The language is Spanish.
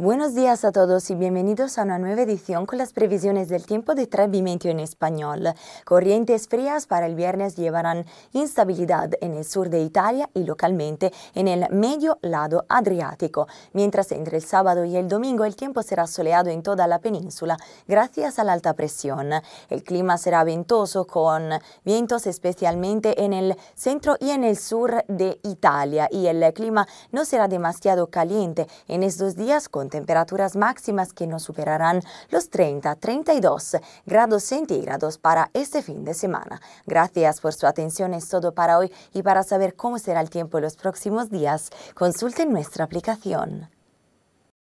Buenos días a todos y bienvenidos a una nueva edición con las previsiones del tiempo de trebimento en español. Corrientes frías para el viernes llevarán instabilidad en el sur de Italia y localmente en el medio lado adriático, mientras entre el sábado y el domingo el tiempo será soleado en toda la península gracias a la alta presión. El clima será ventoso con vientos especialmente en el centro y en el sur de Italia y el clima no será demasiado caliente en estos días con temperaturas máximas que no superarán los 30-32 grados centígrados para este fin de semana. Gracias por su atención, es todo para hoy y para saber cómo será el tiempo los próximos días, consulten nuestra aplicación.